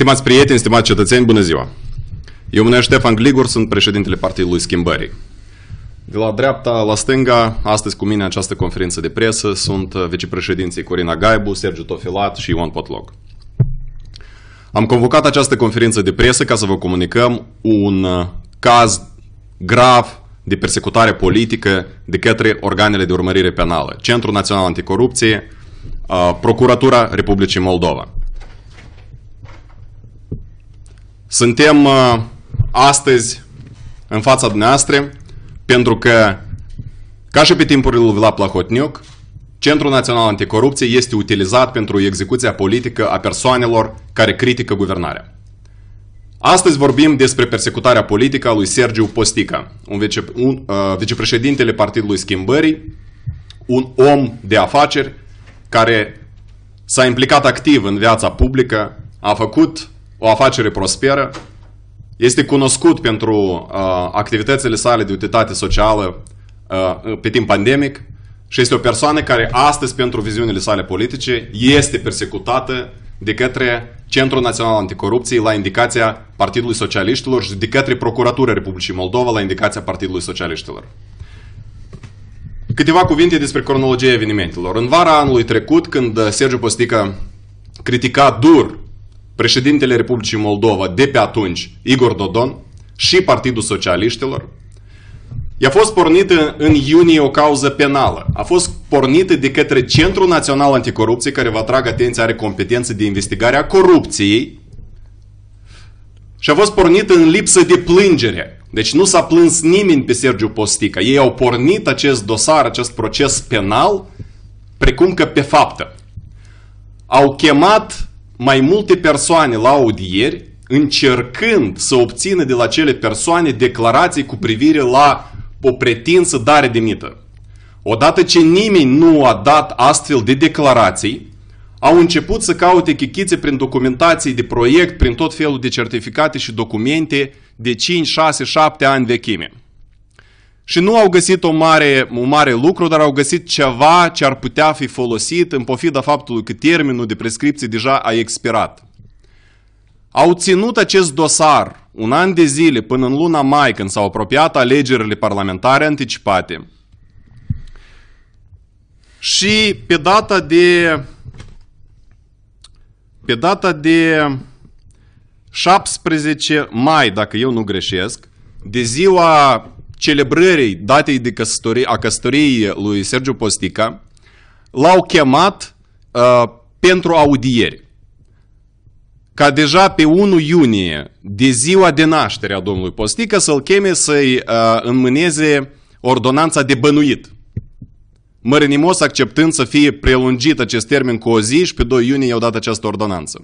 Stimați prieteni, stimați cetățeni, bună ziua! Eu mă numesc Ștefan Gligur, sunt președintele Partidului Schimbării. De la dreapta la stânga, astăzi cu mine în această conferință de presă sunt vicepreședinții Corina Gaibu, Sergiu Tofilat și Ion Potlog. Am convocat această conferință de presă ca să vă comunicăm un caz grav de persecutare politică de către organele de urmărire penală, Centrul Național Anticorupție, Procuratura Republicii Moldova. Suntem uh, astăzi în fața dumneavoastră pentru că, ca și pe timpurile lui Vlad Plahotniuc, Centrul Național Anticorupție este utilizat pentru execuția politică a persoanelor care critică guvernarea. Astăzi vorbim despre persecutarea politică a lui Sergiu Postica, un, vice, un uh, vicepreședintele Partidului Schimbării, un om de afaceri care s-a implicat activ în viața publică, a făcut o afacere prosperă, este cunoscut pentru uh, activitățile sale de utilitate socială uh, pe timp pandemic și este o persoană care astăzi, pentru viziunile sale politice, este persecutată de către Centrul Național Anticorupției la indicația Partidului Socialiștilor și de către Procuratura Republicii Moldova la indicația Partidului Socialiștilor. Câteva cuvinte despre cronologia evenimentelor. În vara anului trecut, când Sergiu Postică critica dur președintele Republicii Moldova de pe atunci, Igor Dodon, și Partidul Socialiștilor, I-a fost pornită în iunie o cauză penală. A fost pornită de către Centrul Național Anticorupție, care vă atrag atenția, are competență de investigare a corupției. Și a fost pornită în lipsă de plângere. Deci nu s-a plâns nimeni pe Sergiu Postica. Ei au pornit acest dosar, acest proces penal, precum că pe faptă. Au chemat mai multe persoane la audieri încercând să obțină de la cele persoane declarații cu privire la o pretinsă dare de mită. Odată ce nimeni nu a dat astfel de declarații, au început să caute chichițe prin documentații de proiect, prin tot felul de certificate și documente de 5, 6, 7 ani vechime și nu au găsit o mare, un mare lucru, dar au găsit ceva ce ar putea fi folosit în pofida faptului că termenul de prescripție deja a expirat. Au ținut acest dosar un an de zile până în luna mai, când s-au apropiat alegerile parlamentare anticipate. Și pe data de pe data de 17 mai, dacă eu nu greșesc, de ziua celebrării datei de căsătorie, a căsătoriei uh, lui Sergiu Postica, l-au chemat uh, pentru audieri. Ca deja pe 1 iunie, de ziua de naștere a domnului Postică, să-l cheme să-i uh, înmâneze ordonanța de bănuit. Mărinimos acceptând să fie prelungit acest termen cu o zi și pe 2 iunie i-au dat această ordonanță.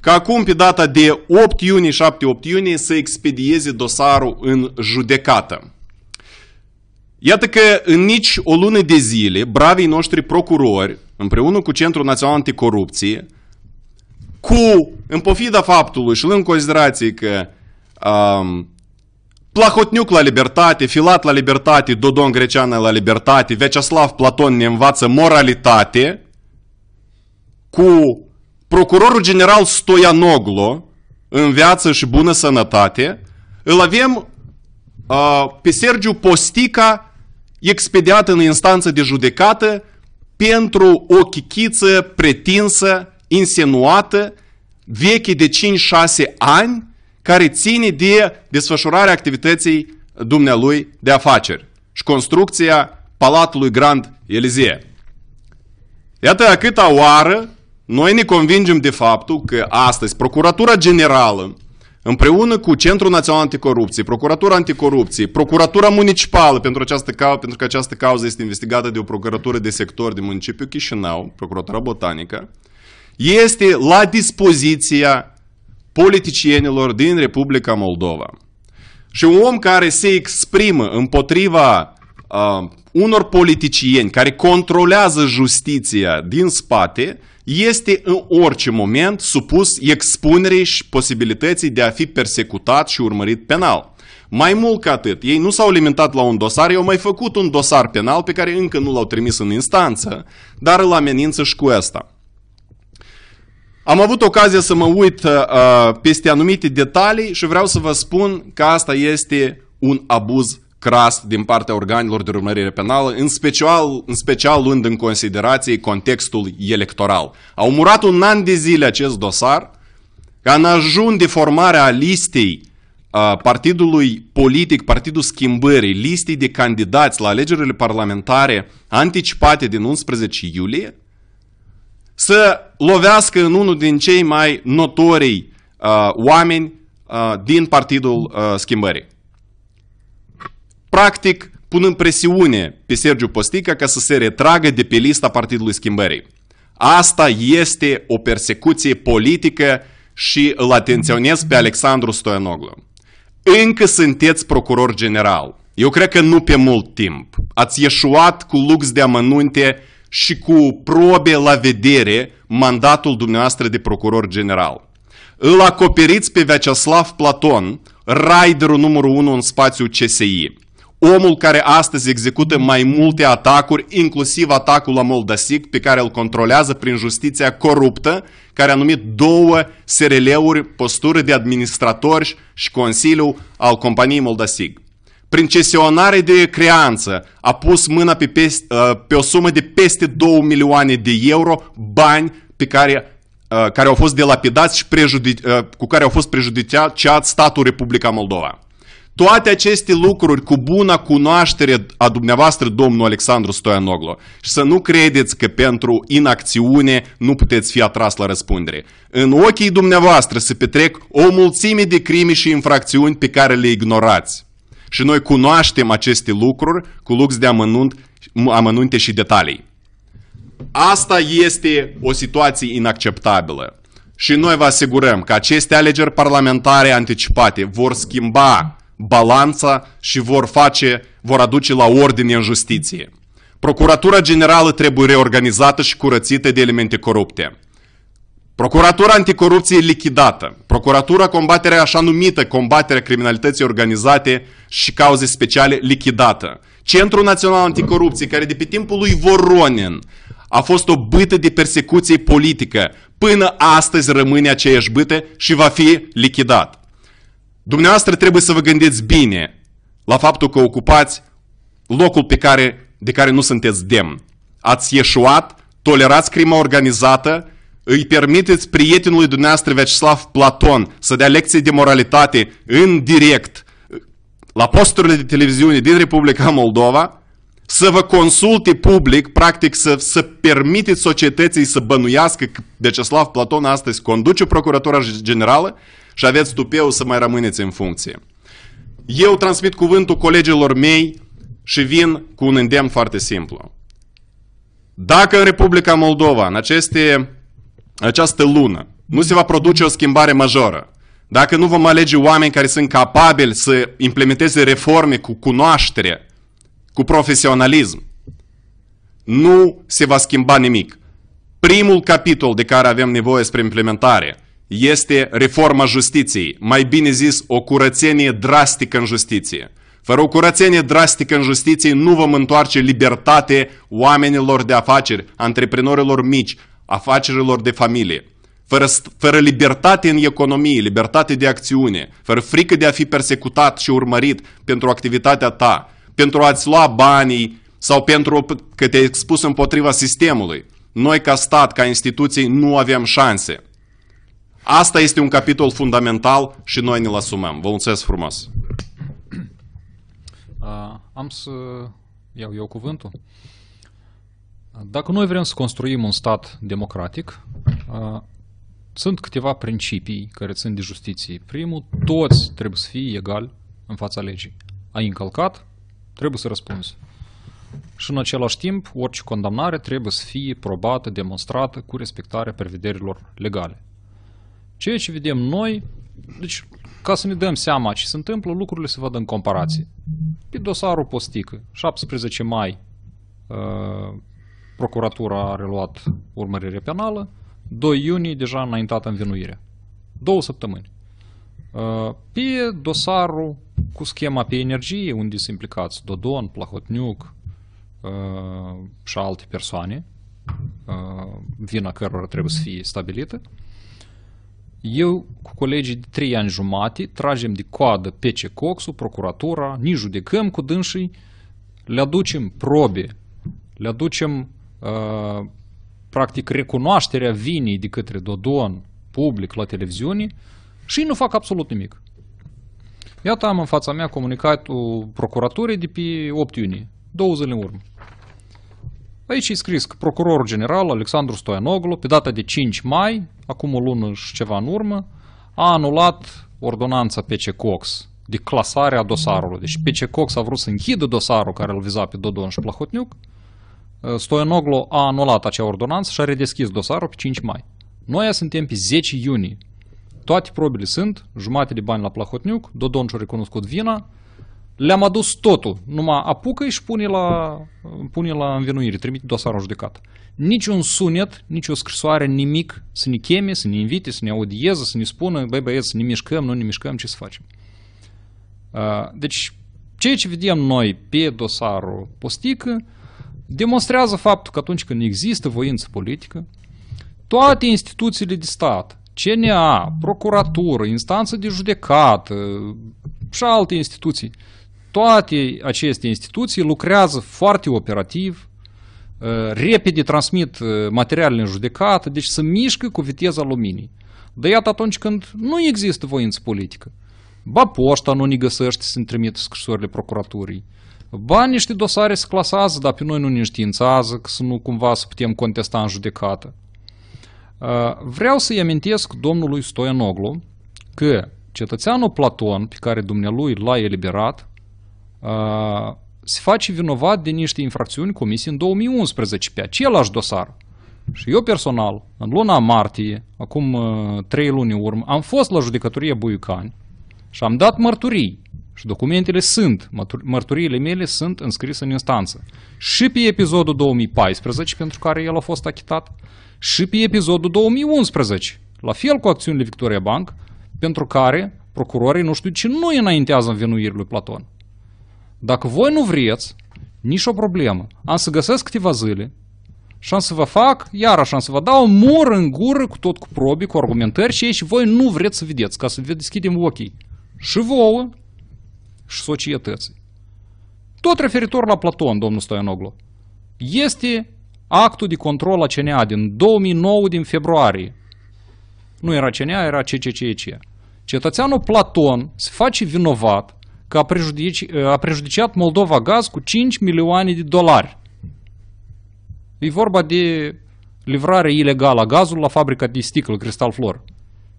Ca acum pe data de 8 iunie, 7-8 iunie, să expedieze dosarul în judecată. Iată că în nici o lună de zile, bravii noștri procurori, împreună cu Centrul Național Anticorupție, cu, în pofida faptului și în considerație că um, Plahotniuc la libertate, Filat la libertate, Dodon Greceană la libertate, Veceaslav Platon ne învață moralitate, cu procurorul general Stoianoglo, în viață și bună sănătate, îl avem uh, pe Sergiu Postica expediat în instanță de judecată pentru o chichiță pretinsă, insinuată, veche de 5-6 ani, care ține de desfășurarea activității dumnealui de afaceri și construcția Palatului Grand Elizie. Iată a câta oară noi ne convingem de faptul că astăzi Procuratura Generală, împreună cu Centrul Național Anticorupție, Procuratura Anticorupție, Procuratura Municipală, pentru, această, pentru că această cauză este investigată de o procuratură de sector din municipiul Chișinău, Procuratura Botanică, este la dispoziția politicienilor din Republica Moldova. Și un om care se exprimă împotriva uh, unor politicieni care controlează justiția din spate, este în orice moment supus expunerii și posibilității de a fi persecutat și urmărit penal. Mai mult ca atât, ei nu s-au limitat la un dosar, ei au mai făcut un dosar penal pe care încă nu l-au trimis în instanță, dar îl amenință și cu asta. Am avut ocazia să mă uit uh, peste anumite detalii și vreau să vă spun că asta este un abuz cras din partea organelor de urmărire penală, în special, în special luând în considerație contextul electoral. Au murat un an de zile acest dosar, ca în ajun de formarea listei partidului politic, Partidul Schimbării, listei de candidați la alegerile parlamentare anticipate din 11 iulie, să lovească în unul din cei mai notorii uh, oameni uh, din Partidul uh, Schimbării practic punând presiune pe Sergiu Postica ca să se retragă de pe lista Partidului Schimbării. Asta este o persecuție politică și îl atenționez pe Alexandru Stoianoglu. Încă sunteți procuror general. Eu cred că nu pe mult timp. Ați ieșuat cu lux de amănunte și cu probe la vedere mandatul dumneavoastră de procuror general. Îl acoperiți pe Vyacheslav Platon, raiderul numărul 1 în spațiu CSI omul care astăzi execută mai multe atacuri, inclusiv atacul la Moldasic, pe care îl controlează prin justiția coruptă, care a numit două SRL-uri, posturi de administratori și consiliu al companiei Moldasic. Prin cesionare de creanță a pus mâna pe, peste, uh, pe o sumă de peste 2 milioane de euro, bani pe care uh, care au fost delapidați și uh, cu care au fost prejudiciat statul Republica Moldova toate aceste lucruri cu bună cunoaștere a dumneavoastră, domnul Alexandru Stoianoglu. Și să nu credeți că pentru inacțiune nu puteți fi atras la răspundere. În ochii dumneavoastră se petrec o mulțime de crime și infracțiuni pe care le ignorați. Și noi cunoaștem aceste lucruri cu lux de amănunt, amănunte și detalii. Asta este o situație inacceptabilă. Și noi vă asigurăm că aceste alegeri parlamentare anticipate vor schimba balanța și vor face, vor aduce la ordine în justiție. Procuratura Generală trebuie reorganizată și curățită de elemente corupte. Procuratura anticorupție lichidată. Procuratura Combaterea așa numită combaterea criminalității organizate și cauze speciale lichidată. Centrul Național Anticorupție, care de pe timpul lui Voronin a fost o bâtă de persecuție politică, până astăzi rămâne aceeași bâtă și va fi lichidat. Dumneavoastră trebuie să vă gândiți bine la faptul că ocupați locul pe care, de care nu sunteți demn. Ați ieșuat, tolerați crima organizată, îi permiteți prietenului dumneavoastră Vyacheslav Platon să dea lecții de moralitate în direct la posturile de televiziune din Republica Moldova, să vă consulte public, practic să, să permiteți societății să bănuiască că Vyacheslav Platon astăzi conduce Procuratura Generală și aveți tupeu să mai rămâneți în funcție. Eu transmit cuvântul colegilor mei și vin cu un îndemn foarte simplu. Dacă în Republica Moldova, în aceste, această lună, nu se va produce o schimbare majoră, dacă nu vom alege oameni care sunt capabili să implementeze reforme cu cunoaștere, cu profesionalism, nu se va schimba nimic. Primul capitol de care avem nevoie spre implementare – este reforma justiției, mai bine zis o curățenie drastică în justiție. Fără o curățenie drastică în justiție nu vom întoarce libertate oamenilor de afaceri, antreprenorilor mici, afacerilor de familie. Fără, fără libertate în economie, libertate de acțiune, fără frică de a fi persecutat și urmărit pentru activitatea ta, pentru a-ți lua banii sau pentru că te-ai expus împotriva sistemului. Noi ca stat, ca instituții, nu avem șanse. Asta este un capitol fundamental și noi ne-l asumăm. Vă mulțumesc frumos! Uh, am să iau eu cuvântul. Dacă noi vrem să construim un stat democratic, uh, sunt câteva principii care țin de justiție. Primul, toți trebuie să fie egali în fața legii. Ai încălcat, trebuie să răspunzi. Și în același timp, orice condamnare trebuie să fie probată, demonstrată cu respectarea prevederilor legale. Ceea ce vedem noi, deci ca să ne dăm seama ce se întâmplă, lucrurile se văd în comparație. Pe dosarul postică, 17 mai, uh, procuratura a reluat urmărire penală, 2 iunie deja înaintată vinuire, Două săptămâni. Uh, pe dosarul cu schema pe energie, unde sunt implicați Dodon, Plahotniuc uh, și alte persoane, uh, vina cărora trebuie să fie stabilită, eu cu colegii de trei ani jumate tragem de coadă pe Coxul, procuratura, ni judecăm cu dânsii, le aducem probe, le aducem uh, practic recunoașterea vinii de către Dodon public la televiziune și nu fac absolut nimic. Iată am în fața mea comunicatul procuraturii de pe 8 iunie, două zile în urmă. Aici e scris că procurorul general Alexandru Stoianoglu, pe data de 5 mai, acum o lună și ceva în urmă, a anulat ordonanța PC Cox de clasare a dosarului. Deci PC Cox a vrut să închidă dosarul care îl viza pe Dodon și Plahotniuc. Stoianoglu a anulat acea ordonanță și a redeschis dosarul pe 5 mai. Noi suntem pe 10 iunie. Toate probele sunt, jumate de bani la Plahotniuc, Dodon și-a recunoscut vina, le-am adus totul, numai apucă și pune la, pune la învinuire, trimite dosarul în judecată. Nici un sunet, nici o scrisoare, nimic să ne cheme, să ne invite, să ne audieze, să ne spună, băi băieți, ne mișcăm, nu ne mișcăm, ce să facem. Uh, deci, ceea ce vedem noi pe dosarul postică demonstrează faptul că atunci când există voință politică, toate instituțiile de stat, CNA, procuratură, instanță de judecată și alte instituții, toate aceste instituții lucrează foarte operativ, uh, repede transmit uh, materialele în judecată, deci se mișcă cu viteza luminii. De iată atunci când nu există voință politică. Ba poșta nu ne găsește să-mi trimit scrisorile procuraturii. Ba niște dosare se clasează, dar pe noi nu ne științează, că să nu cumva să putem contesta în judecată. Uh, vreau să-i amintesc domnului Stoianoglu că cetățeanul Platon, pe care dumnealui l-a eliberat, se face vinovat de niște infracțiuni comise în 2011 pe același dosar. Și eu personal, în luna martie, acum trei luni urmă, am fost la judecătorie Buiucani și am dat mărturii. Și documentele sunt, mărturiile mele sunt înscrise în instanță. Și pe episodul 2014, pentru care el a fost achitat, și pe episodul 2011, la fel cu acțiunile Victoria Bank, pentru care procurorii nu știu ce nu înaintează învinuiri lui Platon. Dacă voi nu vreți, nicio problemă. Am să găsesc câteva zile și am să vă fac, iarăși am să vă dau mor în gură cu tot cu probe, cu argumentări și ei și voi nu vreți să vedeți, ca să vă deschidem ochii. Și vouă și societății. Tot referitor la Platon, domnul Stoianoglu, este actul de control a CNA din 2009 din februarie. Nu era CNA, era CCCC. Cetățeanul Platon se face vinovat că a, prejudici, a prejudiciat Moldova Gaz cu 5 milioane de dolari. E vorba de livrare ilegală a gazului la fabrica de sticlă Cristal Flor.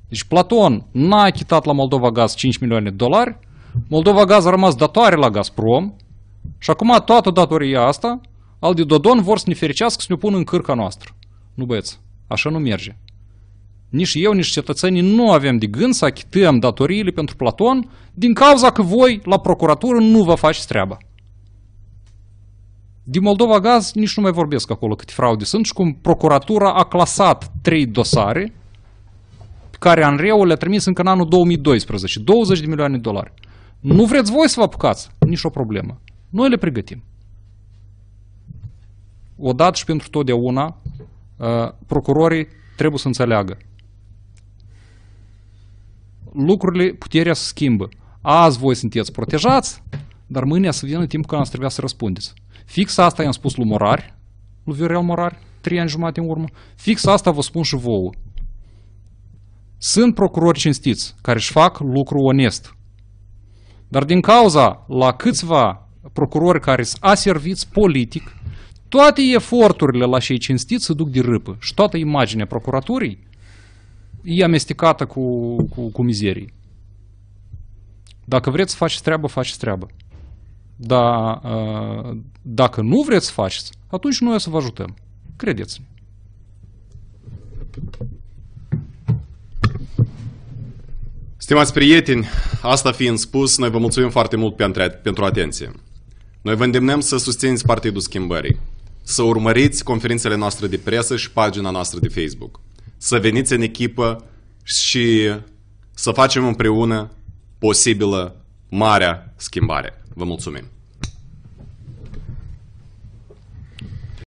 Deci Platon n-a achitat la Moldova Gaz 5 milioane de dolari, Moldova Gaz a rămas datoare la Gazprom și acum toată datoria asta al de Dodon vor să ne fericească să ne pună în cârca noastră. Nu băieți, așa nu merge nici eu, nici cetățenii nu avem de gând să achităm datoriile pentru Platon din cauza că voi, la procuratură, nu vă faceți treaba. Din Moldova Gaz nici nu mai vorbesc acolo câte fraude sunt și cum procuratura a clasat trei dosare pe care Anreu le-a trimis încă în anul 2012, 20 de milioane de dolari. Nu vreți voi să vă apucați? Nici o problemă. Noi le pregătim. Odată și pentru totdeauna, uh, procurorii trebuie să înțeleagă lucrurile, puterea se schimbă. Azi voi sunteți protejați, dar mâine să vină timpul când ați trebuia să răspundeți. Fix asta i-am spus lui Morari, lui Viorel Morari, trei ani jumate în urmă. Fix asta vă spun și vouă. Sunt procurori cinstiți care își fac lucru onest. Dar din cauza la câțiva procurori care sunt aserviți politic, toate eforturile la cei cinstiți se duc de râpă și toată imaginea procuraturii e amestecată cu, cu, cu mizerii. Dacă vreți să faceți treabă, faceți treabă. Dar ă, dacă nu vreți să faceți, atunci noi o să vă ajutăm. Credeți-ne. Stimați prieteni, asta fiind spus, noi vă mulțumim foarte mult pentru atenție. Noi vă îndemnăm să susțineți Partidul Schimbării, să urmăriți conferințele noastre de presă și pagina noastră de Facebook – să veniți în echipă și să facem împreună posibilă marea schimbare. Vă mulțumim!